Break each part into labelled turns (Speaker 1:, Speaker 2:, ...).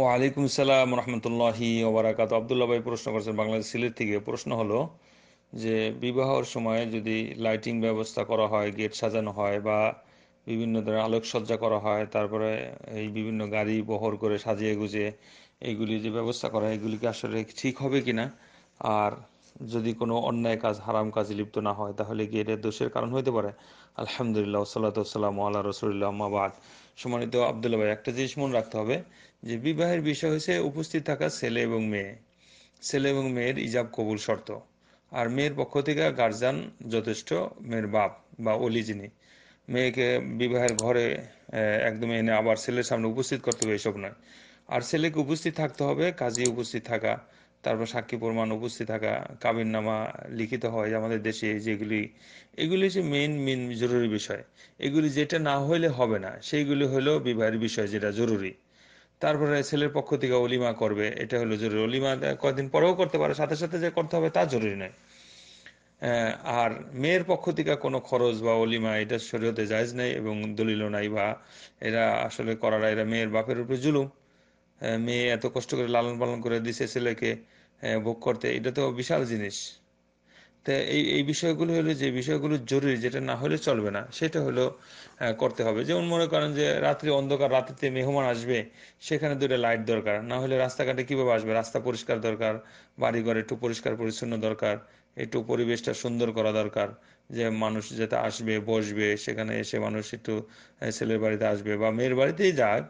Speaker 1: ও আলাইকুম সালাম রহমতুল্লাহি ওবরাকাত আবদুল্লা ভাই প্রশ্ন করেছেন বাংলাদেশ সিলেট থেকে প্রশ্ন হলো যে বিবাহর সময় যদি লাইটিং ব্যবস্থা করা হয় গেট সাজানো হয় বা বিভিন্ন ধরনের আলোকসজ্জা করা হয় তারপরে এই বিভিন্ন গাড়ি বহর করে সাজিয়ে গুজে এইগুলি যে ব্যবস্থা করা হয় এগুলি কি আসলে ঠিক হবে কি না আর যদি কোনো অন্যায় কাজ হারাম কাজ লিপ্ত না হয় তাহলে গিয়ে এটা দোষের কারণ হইতে পারে আলহামদুলিল্লাহ সাল্লাতাম আল্লাহ রসুল্লাহ মাবাদ সম্মানিত আবদুল্লা ভাই একটা জিনিস মনে রাখতে হবে যে বিবাহের বিষয় হয়েছে উপস্থিত থাকা ছেলে এবং মেয়ে ছেলে এবং মেয়ের ইজাব কবুল শর্ত আর মেয়ের পক্ষ থেকে গার্জান যথেষ্ট মেয়ের বাপ বা অলি যিনি মেয়েকে বিবাহের ঘরে একদম এনে আবার ছেলের সামনে উপস্থিত করতে হবে এসব নয় আর ছেলেকে উপস্থিত থাকতে হবে কাজে উপস্থিত থাকা তারপর সাক্ষী প্রমাণ উপস্থিত থাকা কাবিননামা লিখিত হয় আমাদের দেশে যেগুলি এগুলি হচ্ছে মেন মেন জরুরি বিষয় এগুলি যেটা না হইলে হবে না সেইগুলি হলো বিবাহের বিষয় যেটা জরুরি তারপরে ছেলের পক্ষ থেকে অলিমা করবে এটা হলো জরুরি অলিমা কয়েকদিন পরেও করতে পারে সাথে সাথে যে করতে হবে তা জরুরি নয় আর মেয়ের পক্ষ থেকে কোনো খরচ বা অলিমা এটা শরীয়তে জায়জ নেই এবং দলিল নাই বা এরা আসলে করারা এরা মেয়ের বাপের উপরে জুলুম মেয়ে এত কষ্ট করে লালন পালন করে দিছে ছেলেকে ভোগ করতে এটা তো বিশাল জিনিস তা এই এই বিষয়গুলো হলো যে বিষয়গুলো জরুরি যেটা না হলে চলবে না সেটা হলো করতে হবে যেমন মনে করেন যে রাত্রি অন্ধকার রাত্রিতে মেহমান আসবে সেখানে দুটো লাইট দরকার না হলে রাস্তাঘাটে কীভাবে আসবে রাস্তা পরিষ্কার দরকার বাড়িঘর একটু পরিষ্কার পরিচ্ছন্ন দরকার একটু পরিবেশটা সুন্দর করা দরকার যে মানুষ যাতে আসবে বসবে সেখানে এসে মানুষ একটু ছেলের বাড়িতে আসবে বা মেয়ের বাড়িতেই যাক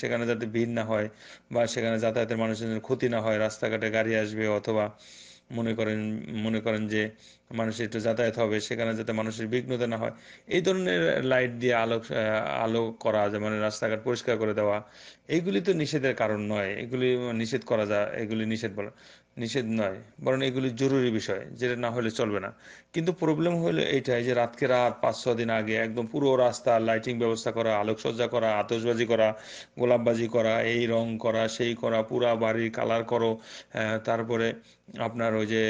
Speaker 1: সেখানে যাতে ভিড় না হয় বা সেখানে যাতায়াতের মানুষের ক্ষতি না হয় রাস্তাঘাটে গাড়ি আসবে অথবা মনে করেন মনে করেন যে মানুষের একটু যাতায়াত হবে সেখানে যাতে মানুষের বিঘ্নতা না হয় এই ধরনের লাইট দিয়ে আলো আলো করা যেমন রাস্তাঘাট পরিষ্কার করে দেওয়া এইগুলি তো নিষেধের কারণ নয় এগুলি নিষেধ করা যায় এগুলি নিষেধ বলা নিষেধ নয় বরং এগুলি জরুরি বিষয় যেটা না হলে চলবে না কিন্তু প্রবলেম হলো এইটাই যে রাতকে রাত পাঁচ ছ দিন আগে একদম পুরো রাস্তা লাইটিং ব্যবস্থা করা আলোকসজ্জা করা আতসবাজি করা গোলাপবাজি করা এই রং করা সেই করা পুরা বাড়ির কালার করো তারপরে আপনার ওই যে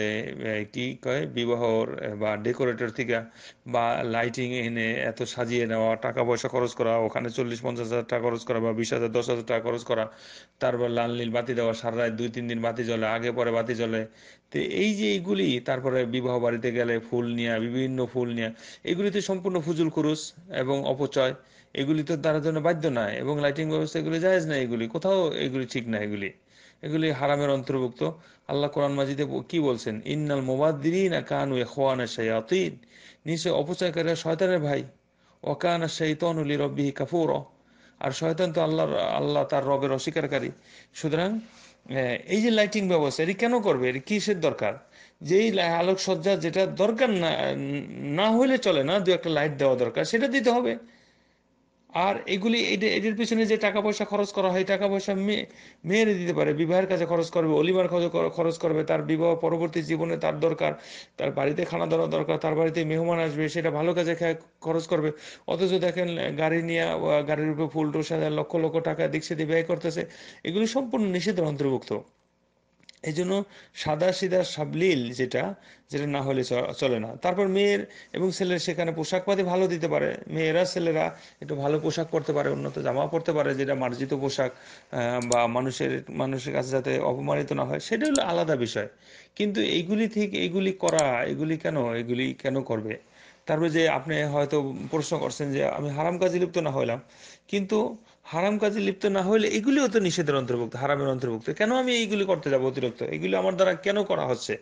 Speaker 1: কি কয় বিবাহ শহর বা ডেকোরেটর থেকে বা লাইটিং এনে এত সাজিয়ে নেওয়া টাকা পয়সা খরচ করা ওখানে চল্লিশ পঞ্চাশ হাজার টাকা খরচ করা বা বিশ হাজার দশ হাজার টাকা খরচ করা তারপর লাল নীল বাতি দেওয়া সারা রাত দুই তিন দিন বাতি জ্বলে আগে পরে বাতি জ্বলে তো এই যে এইগুলি তারপরে বিবাহ বাড়িতে গেলে ফুল নিয়ে বিভিন্ন ফুল নিয়ে এগুলি তো সম্পূর্ণ ফুজুল খরচ এবং অপচয় এগুলি তো তার জন্য বাধ্য নয় এবং লাইটিং ব্যবস্থা এগুলি জায়েজ নয় এগুলি কোথাও এগুলি ঠিক নয় এগুলি এগুলি হারামের অন্তর্ভুক্ত আল্লাহ কোরআন মাজিদে কি বলছেন ইন্নাল মোবাদ্দিন কানু খোয়ানা অতীন নিশ্চয় অপচয়কারীরা শয়তানের ভাই ওকানা শৈতন উলি রব্বিহি কাপুর আর শয়তান তো আল্লাহর আল্লাহ তার রবের অস্বীকারী সুতরাং এই যে লাইটিং ব্যবস্থা এটি কেন করবে এটি কিসের দরকার যেই আলোকসজ্জা যেটা দরকার না না হইলে চলে না দু একটা লাইট দেওয়া দরকার সেটা দিতে হবে আর এগুলি এদের পিছনে যে টাকা পয়সা খরচ করা হয় টাকা পয়সা মেয়ে মেয়েরে দিতে পারে বিবাহের কাজে খরচ করবে অলিমার খরচ খরচ করবে তার বিবাহ পরবর্তী জীবনে তার দরকার তার বাড়িতে খানা দানা দরকার তার বাড়িতে মেহমান আসবে সেটা ভালো কাজে খরচ করবে অথচ দেখেন গাড়ি নিয়ে গাড়ির উপর ফুল টুল সাজায় লক্ষ লক্ষ টাকা দিক সেদিক ব্যয় করতেছে এগুলি সম্পূর্ণ নিষিদ্ধ অন্তর্ভুক্ত এই জন্য সাদা সিদা সাবলীল যেটা যেটা না হলে চলে না তারপর মেয়ের এবং ছেলের সেখানে পোশাক পাতি ভালো দিতে পারে মেয়েরা ছেলেরা একটু ভালো পোশাক পরতে পারে উন্নত জামা পরতে পারে যেটা মার্জিত পোশাক বা মানুষের মানুষের কাছে যাতে অপমানিত না হয় সেটা হলো আলাদা বিষয় কিন্তু এইগুলি ঠিক এইগুলি করা এগুলি কেন এগুলি কেন করবে তারপরে যে আপনি হয়তো প্রশ্ন করছেন যে আমি হারাম কাজে লিপ্ত না হইলাম কিন্তু হারাম কাজে লিপ্ত না হলে এগুলিও তো নিষেধের অন্তর্ভুক্ত হারামের অন্তর্ভুক্ত কেন আমি এইগুলি করতে যাব অতিরিক্ত এগুলি আমার দ্বারা কেন করা হচ্ছে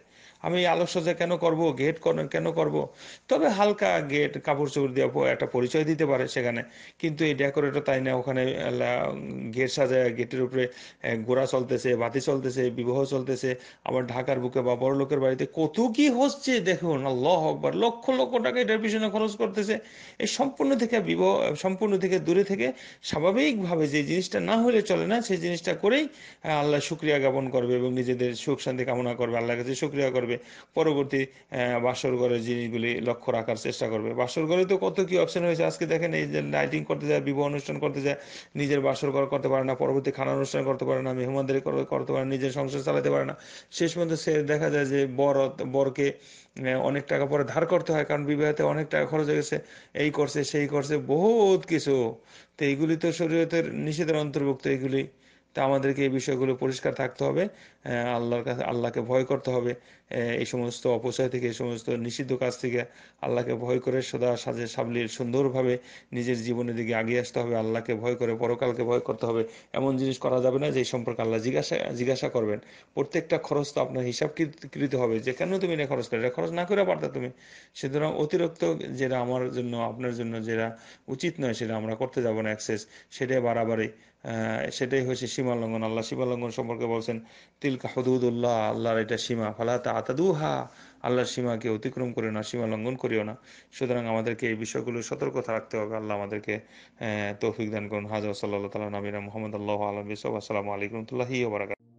Speaker 1: আমি আলোকসজ্জা কেন করব গেট কেন করব তবে হালকা গেট কাপড় চোপড় দিয়ে একটা পরিচয় দিতে পারে সেখানে কিন্তু এই ডেকোরেটর তাই না ওখানে গেট সাজা গেটের উপরে গোড়া চলতেছে বাতি চলতেছে বিবাহ চলতেছে আবার ঢাকার বুকে বা বড় লোকের বাড়িতে কত কি হচ্ছে দেখুন আল্লাহ আকবার লক্ষ লক্ষ টাকা এটার পিছনে খরচ করতেছে এই সম্পূর্ণ থেকে বিবাহ সম্পূর্ণ থেকে দূরে থেকে স্বাভাবিক সঠিকভাবে যে জিনিসটা না হলে চলে না সেই জিনিসটা করেই আল্লাহ শুক্রিয়া জ্ঞাপন করবে এবং নিজেদের সুখ শান্তি কামনা করবে আল্লাহর কাছে শুক্রিয়া করবে পরবর্তী বাসর ঘরের জিনিসগুলি লক্ষ্য রাখার চেষ্টা করবে বাসর ঘরে তো কত কি অপশন হয়েছে আজকে দেখেন এই যে লাইটিং করতে যায় বিবাহ অনুষ্ঠান করতে যায় নিজের বাসর ঘর করতে পারে না পরবর্তী খানা অনুষ্ঠান করতে পারে না মেহমানদারি করতে পারে না নিজের সংসার চালাতে পারে না শেষ পর্যন্ত সে দেখা যায় যে বর বরকে অনেক টাকা পরে ধার করতে হয় কারণ বিবাহতে অনেক টাকা খরচ হয়ে গেছে এই করছে সেই করছে বহুত কিছু তো এইগুলি তো শরীয়তের নিষেধের অন্তর্ভুক্ত এইগুলি তা আমাদেরকে এই বিষয়গুলো পরিষ্কার থাকতে হবে আল্লাহর কাছে আল্লাহকে ভয় করতে হবে এই সমস্ত অপচয় থেকে এই সমস্ত নিষিদ্ধ কাজ থেকে আল্লাহকে ভয় করে সদা সাজে সাবলির সুন্দরভাবে নিজের জীবনের দিকে আগিয়ে আসতে হবে আল্লাহকে ভয় করে পরকালকে ভয় করতে হবে এমন জিনিস করা যাবে না যে সম্পর্কে আল্লাহ জিজ্ঞাসা জিজ্ঞাসা করবেন প্রত্যেকটা খরচ তো আপনার হিসাব কৃত হবে যে কেন তুমি এটা খরচ করে এটা খরচ না করে পারতা তুমি সুতরাং অতিরিক্ত যেটা আমার জন্য আপনার জন্য যেটা উচিত নয় সেটা আমরা করতে যাব না অ্যাক্সেস সেটাই বাড়াবাড়ি সেটাই হয়েছে সীমা লঙ্ঘন আল্লাহ সীমা লঙ্ঘন সম্পর্কে বলছেন তিলকা হদুদুল্লাহ আল্লাহর এটা সীমা ফালাহ তা হা আল্লাহর সীমাকে অতিক্রম করিও না সীমা লঙ্ঘন করিও না সুতরাং আমাদেরকে এই বিষয়গুলো সতর্ক রাখতে হবে আল্লাহ আমাদেরকে তৌফিক দান করুন হাজার সাল্লাহ তালা নবীনা মোহাম্মদ আল্লাহ আলম বিসব আসসালামু আলাইকুম তুল্লাহি